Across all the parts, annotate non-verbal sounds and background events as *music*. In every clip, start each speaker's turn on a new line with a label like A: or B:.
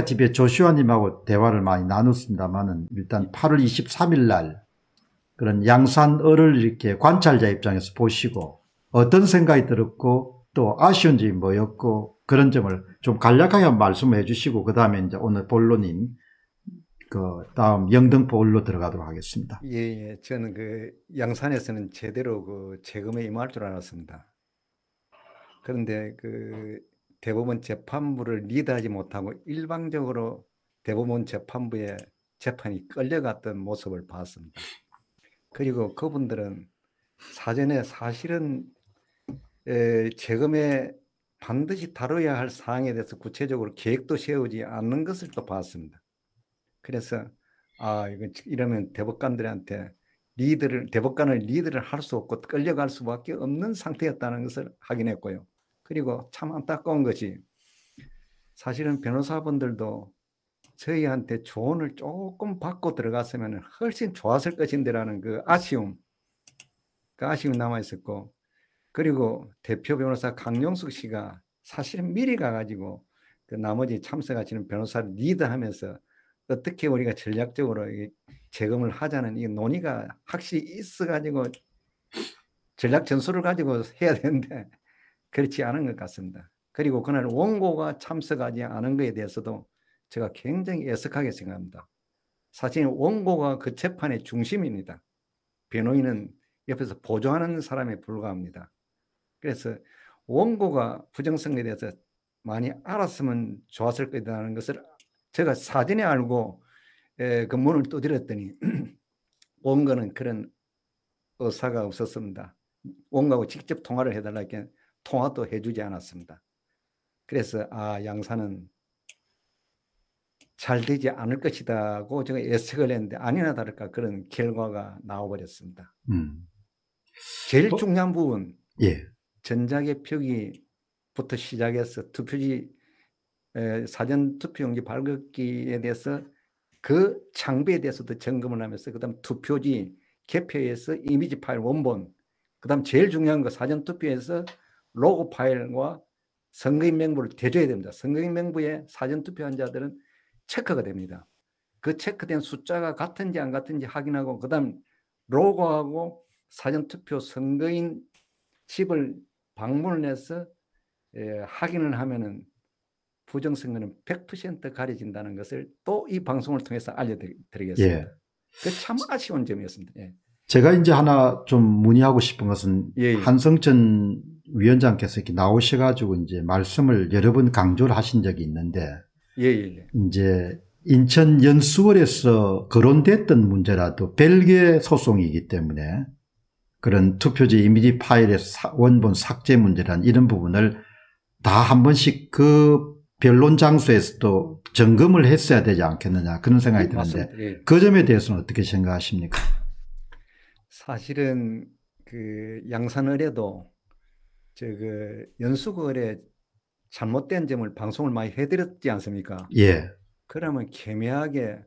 A: TV에 조슈아님하고 대화를 많이 나눴습니다만은 일단 8월 23일 날 그런 양산어를 이렇게 관찰자 입장에서 보시고 어떤 생각이 들었고 또 아쉬운 점이 뭐였고 그런 점을 좀 간략하게 말씀해 주시고 그 다음에 이제 오늘 본론인 그 다음 영등포을로 들어가도록 하겠습니다. 예,
B: 예, 저는 그 양산에서는 제대로 그 재검에 임할 줄 알았습니다. 그런데 그 대법원 재판부를 리드하지 못하고 일방적으로 대법원 재판부에 재판이 끌려갔던 모습을 봤습니다. 그리고 그분들은 사전에 사실은 에, 재검에 반드시 다뤄야 할 사항에 대해서 구체적으로 계획도 세우지 않는 것을 또 봤습니다. 그래서 아 이거 이러면 대법관들한테 리드를 대법관을 리드를 할 수 없고 끌려갈 수밖에 없는 상태였다는 것을 확인했고요. 그리고 참 안타까운 것이 사실은 변호사분들도 저희한테 조언을 조금 받고 들어갔으면 훨씬 좋았을 것인데라는 그 아쉬움, 그 아쉬움 이 남아 있었고, 그리고 대표 변호사 강용숙 씨가 사실 은 미리 가가지고 그 나머지 참석하시는 변호사를 리드하면서 어떻게 우리가 전략적으로 재검을 하자는 이 논의가 확실히 있어가지고 전략 전술을 가지고 해야 되는데 그렇지 않은 것 같습니다. 그리고 그날 원고가 참석하지 않은 것에 대해서도 제가 굉장히 애석하게 생각합니다. 사실 원고가 그 재판의 중심입니다. 변호인은 옆에서 보조하는 사람에 불과합니다. 그래서 원고가 부정성에 대해서 많이 알았으면 좋았을 것이라는 것을 제가 사전에 알고 그 문을 두드렸더니 *clears throat* 원고는 그런 의사가 없었습니다. 원고하고 직접 통화를 해달라 이렇 통화도 해주지 않았습니다. 그래서 아 양사는 잘 되지 않을 것이다고 제가 예측을 했는데 아니나 다를까 그런 결과가 나와버렸습니다. 음. 제일 또? 중요한 부분 예. 전자개 표기부터 시작해서 투표지 에, 사전 투표용지 발급기에 대해서 그 장비에 대해서도 점검을 하면서 그다음 투표지 개표에서 이미지 파일 원본 그다음 제일 중요한 거 사전 투표에서 로그 파일과 선거인 명부를 대줘야 됩니다. 선거인 명부에 사전 투표한 자들은 체크가 됩니다. 그 체크된 숫자가 같은지 안 같은지 확인하고 그다음 로고하고 사전 투표 선거인 집을 방문 해서 예, 확인을 하면은 부정선거는 100% 가려진다는 것을 또 이 방송을 통해서 알려드리겠습니다. 예. 그참 아쉬운 점이었습니다. 예.
A: 제가 이제 하나 좀 문의하고 싶은 것은 예, 예. 한성천 위원장께서 이렇게 나오셔가지고 이제 말씀을 여러 번 강조를 하신 적이 있는데 예, 예. 예. 이제 인천 연수원에서 거론됐던 문제라도 벨기에 소송이기 때문에 그런 투표지 이미지 파일의 원본 삭제 문제란 이런 부분을 다 한 번씩 그 변론 장소에서도 점검을 했어야 되지 않겠느냐 그런 생각이 예, 드는데 예. 그 점에 대해서는 어떻게 생각하십니까?
B: 사실은 그 양산을해도 저 그 연수거래 잘못된 점을 방송을 많이 해드렸지 않습니까? 예. 그러면 개미하게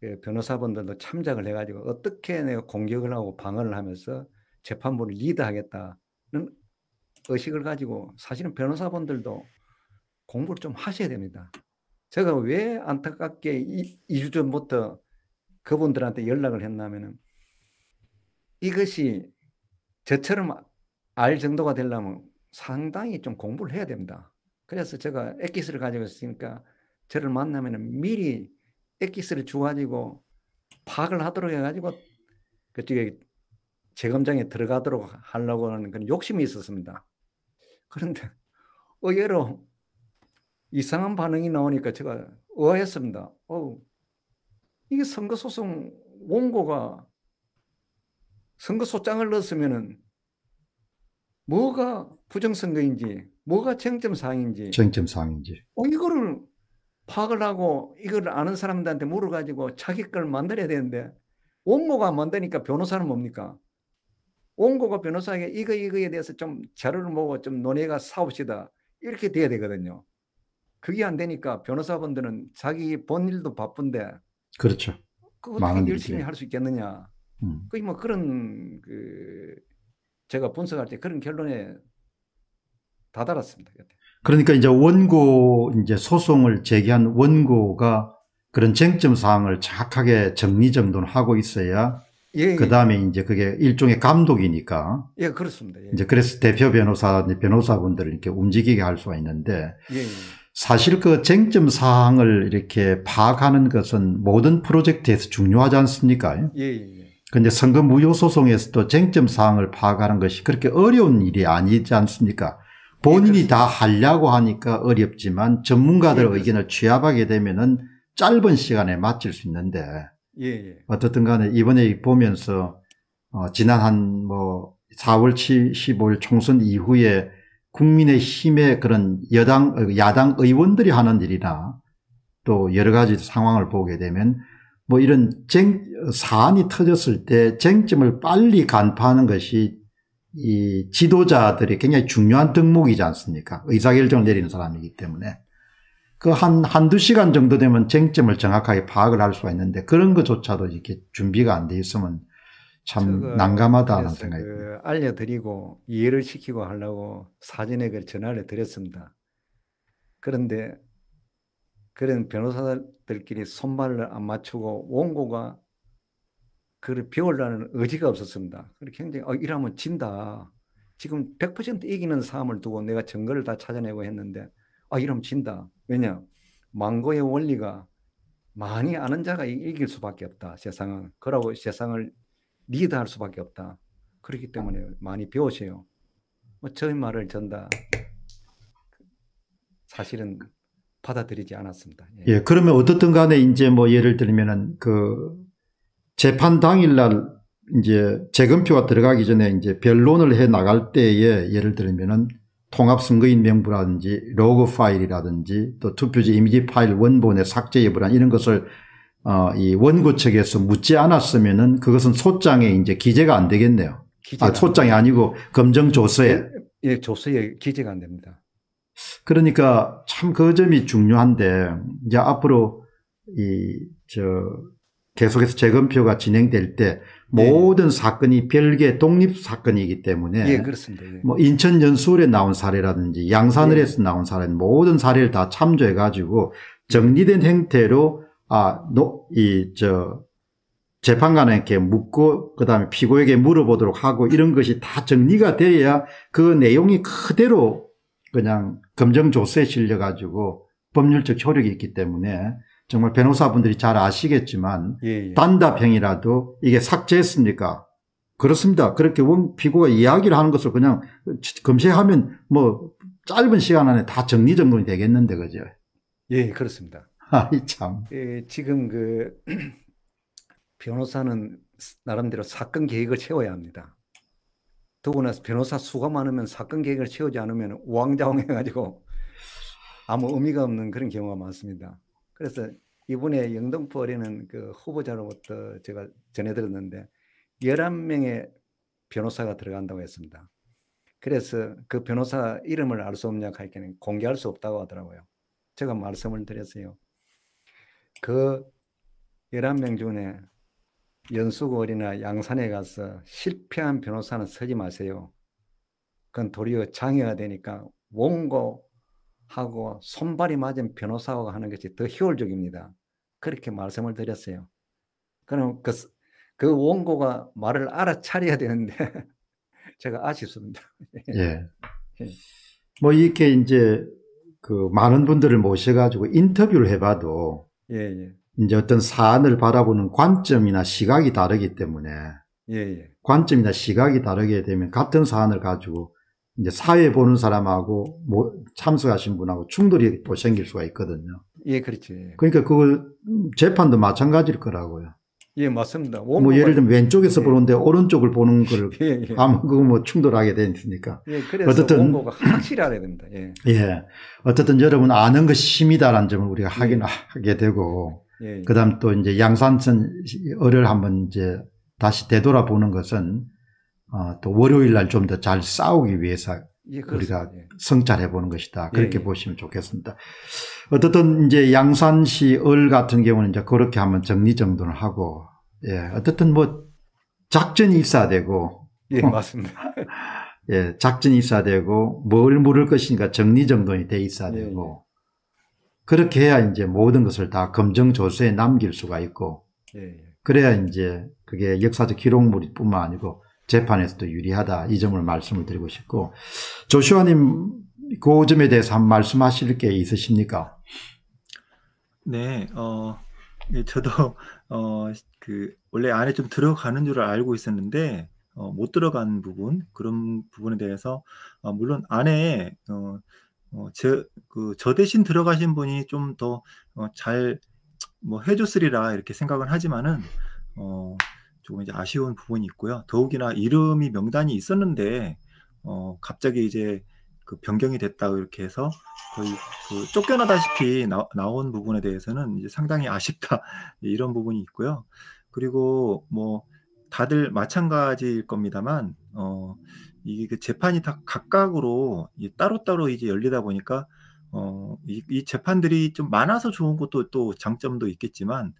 B: 그 변호사분들도 참작을 해가지고 어떻게 내가 공격을 하고 방어를 하면서 재판부를 리드하겠다는 의식을 가지고 사실은 변호사분들도 공부를 좀 하셔야 됩니다. 제가 왜 안타깝게 이, 2주 전부터 그분들한테 연락을 했냐면은 이것이 저처럼 알 정도가 되려면 상당히 좀 공부를 해야 됩니다. 그래서 제가 엑기스를 가지고 있으니까 저를 만나면 미리 엑기스를 주가지고 파악을 하도록 해가지고 그쪽에 재검장에 들어가도록 하려고 하는 그런 욕심이 있었습니다. 그런데 의외로 이상한 반응이 나오니까 제가 의아했습니다. 어우 이게 선거소송 원고가 선거소장을 넣었으면은 뭐가 부정선거인지, 뭐가 쟁점사항인지,
A: 쟁점사항인지.
B: 어, 이거를 파악을 하고 이걸 아는 사람들한테 물어가지고 자기 걸 만들어야 되는데 원고가 만드니까 변호사는 뭡니까? 원고가 변호사에게 이거 이거에 대해서 좀 자료를 모으고 좀 논의가 사옵시다 이렇게 돼야 되거든요. 그게 안 되니까 변호사분들은 자기 본 일도 바쁜데
A: 그렇죠. 그것도 열심히 할
B: 수 있겠느냐. 음. 거뭐 그런 그 제가 분석할 때 그런 결론에 다다랐습니다.
A: 그러니까 이제 원고 이제 소송을 제기한 원고가 그런 쟁점 사항을 정확하게 정리정돈하고 있어야 예, 그 다음에 예. 이제 그게 일종의 감독이니까.
B: 예, 그렇습니다.
A: 예. 이제 그래서 대표 변호사, 변호사분들을 이렇게 움직이게 할 수가 있는데. 예, 예. 사실 그 쟁점 사항을 이렇게 파악하는 것은 모든 프로젝트에서 중요하지 않습니까? 예. 예 근데 선거 무효 소송에서도 쟁점 사항을 파악하는 것이 그렇게 어려운 일이 아니지 않습니까? 본인이 네, 다 하려고 하니까 어렵지만 전문가들 예, 네, 의견을 취합하게 되면은 짧은 시간에 마칠 수 있는데 예, 예. 어떻든 간에 이번에 보면서 어, 지난 한뭐 4월 15일 총선 이후에 국민의 힘의 그런 여당 야당 의원들이 하는 일이나 또 여러 가지 상황을 보게 되면 뭐 이런 쟁, 사안이 터졌을 때 쟁점을 빨리 간파하는 것이 이 지도자들이 굉장히 중요한 덕목이지 않습니까? 의사결정을 내리는 사람이기 때문에. 그 한, 한두 시간 정도 되면 쟁점을 정확하게 파악을 할 수가 있는데 그런 것조차도 이렇게 준비가 안 돼 있으면 참 난감하다는 생각이 그
B: 알려드리고 이해를 시키고 하려고 사진에그 전화를 드렸습니다. 그런데 그런 변호사 들 들끼리 손발을 안 맞추고 원고가 그를 비울라는 의지가 없었습니다. 그렇게 굉장히 어, 이러면 진다. 지금 100% 이기는 사람을 두고 내가 증거를 다 찾아내고 했는데 아 이러면 진다. 왜냐? 망고의 원리가 많이 아는 자가 이길 수밖에 없다. 세상은. 그러고 세상을 리드할 수밖에 없다. 그렇기 때문에 많이 배우세요. 뭐 저의 말을 전다. 사실은 받아들이지 않았습니다.
A: 예. 예 그러면 어떻든 간에 이제 뭐 예를 들면은 그 재판 당일날 이제 재검표가 들어가기 전에 이제 변론을 해 나갈 때에 예를 들면은 통합 선거인 명부라든지 로그 파일이라든지 또 투표지 이미지 파일 원본의 삭제 여부란 이런 것을 어, 이 원고 측에서 묻지 않았으면은 그것은 소장에 이제 기재가 안 되겠네요. 기재가 아, 소장이 아니고 검정 조서에.
B: 예, 예, 조서에 기재가 안 됩니다.
A: 그러니까 참 그 점이 중요한데 이제 앞으로 이 저 계속해서 재검표가 진행될 때 네. 모든 사건이 별개 독립 사건이기 때문에 예, 그렇습니다. 예. 뭐 인천 연수원에 나온 사례라든지 양산을해서 예. 나온 사례 모든 사례를 다 참조해 가지고 정리된 형태로 아이저 재판관에게 묻고 그다음에 피고에게 물어보도록 하고 이런 것이 다 정리가 돼야 그 내용이 그대로 그냥 검정조서에 실려가지고 법률적 효력이 있기 때문에 정말 변호사분들이 잘 아시겠지만 예, 예. 단답형이라도 이게 삭제했습니까? 그렇습니다. 그렇게 원 피고가 이야기를 하는 것을 그냥 검색하면 뭐 짧은 시간 안에 다 정리 정돈이 되겠는데 그죠?
B: 예, 그렇습니다.
A: *laughs* 아이 참.
B: 예, 지금 그 *clears throat* 변호사는 나름대로 사건 계획을 채워야 합니다. 더구나 변호사 수가 많으면 사건 계획을 세우지 않으면 우왕좌왕해가지고 아무 의미가 없는 그런 경우가 많습니다. 그래서 이번에 영등포 어린은 그 후보자로부터 제가 전해드렸는데 11명의 변호사가 들어간다고 했습니다. 그래서 그 변호사 이름을 알 수 없냐 할때는 공개할 수 없다고 하더라고요. 제가 말씀을 드렸어요. 그 11명 중에 연수골이나 양산에 가서 실패한 변호사는 서지 마세요. 그건 도리어 장애가 되니까 원고하고 손발이 맞은 변호사와 하는 것이 더 효율적입니다. 그렇게 말씀을 드렸어요. 그럼 그, 그 원고가 말을 알아차려야 되는데 *laughs* 제가 아쉽습니다. *laughs* 예. 예.
A: 뭐 이렇게 이제 그 많은 분들을 모셔가지고 인터뷰를 해봐도 예, 예. 이제 어떤 사안을 바라보는 관점이나 시각이 다르기 때문에 예, 예. 관점이나 시각이 다르게 되면 같은 사안을 가지고 이제 사회 보는 사람하고 뭐 참석하신 분하고 충돌이 또 생길 수가 있거든요.
B: 예, 그렇죠. 예.
A: 그러니까 그걸 재판도 마찬가지일 거라고요.
B: 예, 맞습니다. 뭐 예를 들면
A: 왼쪽에서 예. 보는데 오른쪽을 보는 걸 *laughs* 예, 예. 아무 그뭐 거 충돌하게 되니까. 예, 그래서 어쨌든 원고가
B: 확실하게 됩니다. 예.
A: 예. 어쨌든 여러분 아는 것이 힘이다라는 점을 우리가 확인하게 예. 되고 예, 예. 그다음 또 이제 양산천 어를 한번 이제 다시 되돌아보는 것은 어, 또 월요일 날 좀 더 잘 싸우기 위해서 예, 우리가 예. 성찰해 보는 것이다. 그렇게 예, 보시면 좋겠습니다. 어떻든 이제 양산시 을 같은 경우는 이제 그렇게 한번 정리 정돈을 하고 예, 어떻든 뭐 작전이 있어야되고 예, 어. 맞습니다. *laughs* 예, 작전이 있어야되고 뭘 물을 것인가 정리 정돈이 돼 있어야 되고 그렇게 해야 이제 모든 것을 다 검증 조서에 남길 수가 있고 예, 예. 그래야 이제 그게 역사적 기록물 뿐만 아니고 재판에서도 유리하다 이 점을 말씀을 드리고 싶고 조슈아님 그 점에 대해서 한 말씀하실 게 있으십니까?
C: 네, 어, 예, 저도 어, 그 원래 안에 좀 들어가는 줄 알고 있었는데 어, 못 들어간 부분 그런 부분에 대해서 어, 물론 안에 어, 어, 제, 그, 저 대신 들어가신 분이 좀 더잘뭐 어, 해줬으리라 이렇게 생각을 하지만은 어, 조금 이제 아쉬운 부분이 있고요. 더욱이나 이름이 명단이 있었는데 어, 갑자기 이제 그 변경이 됐다고 이렇게 해서 거의 그 쫓겨나다시피 나, 나온 부분에 대해서는 이제 상당히 아쉽다 *laughs* 이런 부분이 있고요. 그리고 뭐 다들 마찬가지일 겁니다만 어, 이게 그 재판이 다 각각으로 따로따로 이제 열리다 보니까 어, 이, 이, 재판들이 좀 많아서 좋은 것도 또 장점도 있겠지만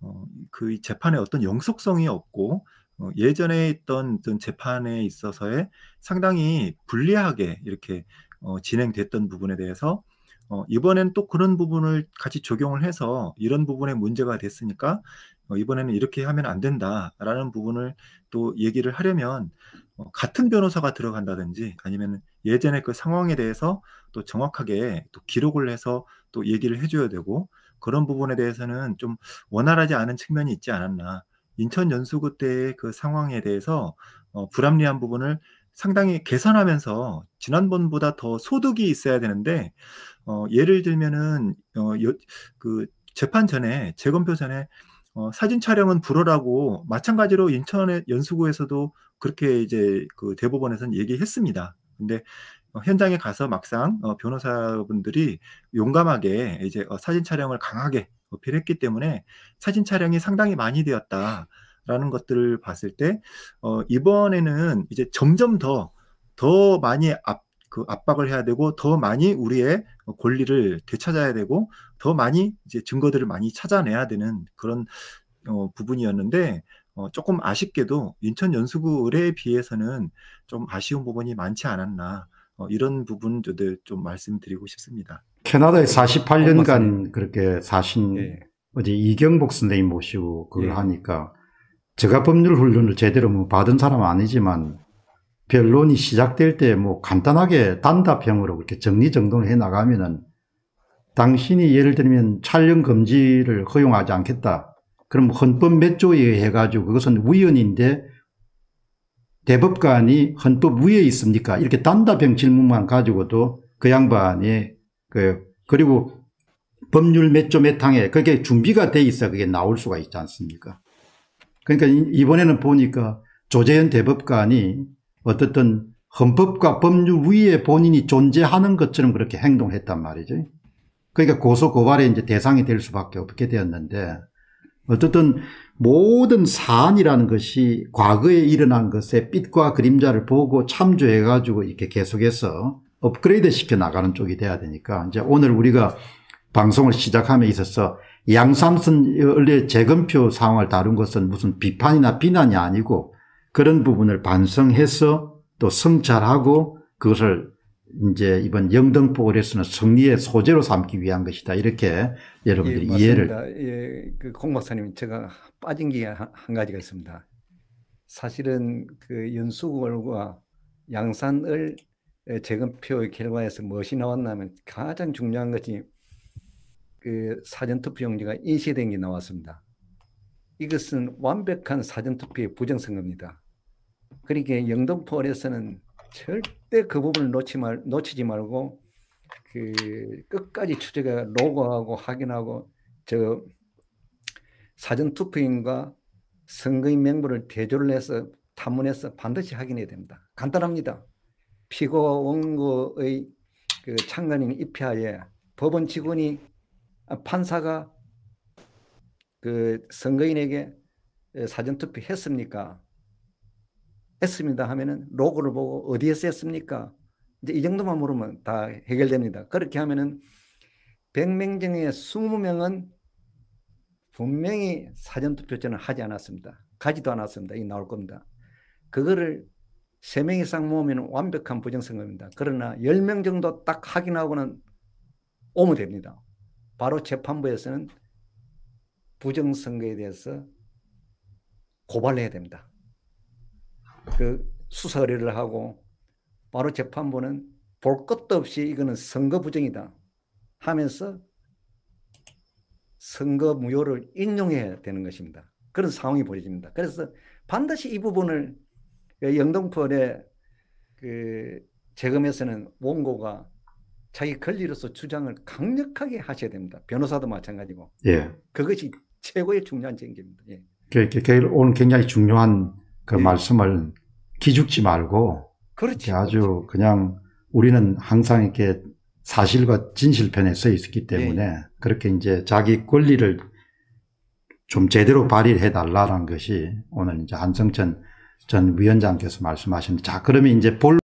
C: 어, 그 재판에 어떤 영속성이 없고 어, 예전에 있던 어떤 재판에 있어서의 상당히 불리하게 이렇게 어, 진행됐던 부분에 대해서 어, 이번엔 또 그런 부분을 같이 적용을 해서 이런 부분에 문제가 됐으니까 어, 이번에는 이렇게 하면 안 된다라는 부분을 또 얘기를 하려면 어, 같은 변호사가 들어간다든지 아니면 예전의 그 상황에 대해서 또 정확하게 또 기록을 해서 또 얘기를 해줘야 되고 그런 부분에 대해서는 좀 원활하지 않은 측면이 있지 않았나. 인천 연수구 때의 그 상황에 대해서 어, 불합리한 부분을 상당히 개선하면서 지난번보다 더 소득이 있어야 되는데 어, 예를 들면은 어, 여, 그 재판 전에 재검표 전에 어, 사진 촬영은 불허라고 마찬가지로 인천의 연수구에서도 그렇게 이제 그 대법원에서는 얘기했습니다. 근데 어, 현장에 가서 막상 어, 변호사분들이 용감하게 이제 어, 사진 촬영을 강하게 어필했기 때문에 사진 촬영이 상당히 많이 되었다라는 것들을 봤을 때 어, 이번에는 이제 점점 더더 더 많이 압, 그 압박을 해야 되고 더 많이 우리의 어, 권리를 되찾아야 되고 더 많이 이제 증거들을 많이 찾아내야 되는 그런 어, 부분이었는데 어, 조금 아쉽게도 인천 연수구 에 비해서는 좀 아쉬운 부분이 많지 않았나 어, 이런 부분들 좀 말씀드리고 싶습니다.
A: 캐나다에 48년간 어, 그렇게 사신 네. 예. 어제 이경복 선생님 모시고 그걸 네. 하니까 제가 법률 훈련을 제대로 뭐 받은 사람 은 아니지만 변론이 시작될 때 뭐 간단하게 단답형으로 그렇게 정리정돈을 해 나가면은 당신이 예를 들면 촬영 금지를 허용하지 않겠다. 그럼 헌법 몇 조에 해 가지고 그것은 위헌인데 대법관이 헌법 위에 있습니까? 이렇게 단답형 질문만 가지고도 그 양반이 그 그리고 법률 몇 조 몇 항에 그게 준비가 돼 있어 그게 나올 수가 있지 않습니까? 그러니까 이번에는 보니까 조재현 대법관이 어떻든 헌법과 법률 위에 본인이 존재하는 것처럼 그렇게 행동했단 말이죠. 그러니까 고소고발의 이제 대상이 될 수밖에 없게 되었는데 어쨌든 모든 사안이라는 것이 과거에 일어난 것의 빛과 그림자를 보고 참조해가지고 이렇게 계속해서 업그레이드 시켜 나가는 쪽이 돼야 되니까 이제 오늘 우리가 방송을 시작함에 있어서 양삼선 원래 재검표 상황을 다룬 것은 무슨 비판이나 비난이 아니고 그런 부분을 반성해서 또 성찰하고 그것을 이제 이번 영등포그래서는 승리의 소재로 삼기 위한 것이다. 이렇게 여러분들이 예, 이해를.
B: 예, 그 공박사님 제가 빠진 게 한 가지가 있습니다. 사실은 그 연수월과 양산을 재검표 결과에서 무엇이 나왔냐면 가장 중요한 것이 그 사전투표용지가 인쇄된 게 나왔습니다. 이것은 완벽한 사전투표의 부정선거입니다. 그러니까 영등포에서는 절대 그 부분을 놓치 말, 놓치지 말고 그 끝까지 추적가 로그하고 확인하고 저 사전 투표인과 선거인 명부를 대조를 해서 탐문해서 반드시 확인해야 됩니다. 간단합니다. 피고 원고의 그 창관인 입회하에 법원 직원이 판사가 그 선거인에게 사전투표 했습니까? 했습니다 하면은 로고를 보고 어디에서 했습니까? 이제 이 정도만 물으면 다 해결됩니다. 그렇게 하면은 100명 중에 20명은 분명히 사전투표제는 하지 않았습니다. 가지도 않았습니다. 이 나올 겁니다. 그거를 3명 이상 모으면 완벽한 부정선거입니다. 그러나 10명 정도 딱 확인하고는 오면 됩니다. 바로 재판부에서는 부정선거에 대해서 고발해야 됩니다. 그 수사 의뢰를 하고 바로 재판부는 볼 것도 없이 이거는 선거 부정이다 하면서 선거 무효를 인용해야 되는 것입니다. 그런 상황이 벌어집니다. 그래서 반드시 이 부분을 영등포의 그 재검에서는 원고가 자기 권리로서 주장을 강력하게 하셔야 됩니다. 변호사도 마찬가지고. 예. 그것이 최고의 중요한 쟁기입니다. 예.
A: 오늘 굉장히 중요한 그 예. 말씀을 기죽지 말고 그렇지, 아주 그렇지. 그냥 우리는 항상 이렇게 사실과 진실 편에 서 있었기 예, 때문에 예. 그렇게 이제 자기 권리를 좀 제대로 발휘해 달라는 것이 오늘 이제 한성천 전 위원장께서 말씀하신 자 그러면 이제 볼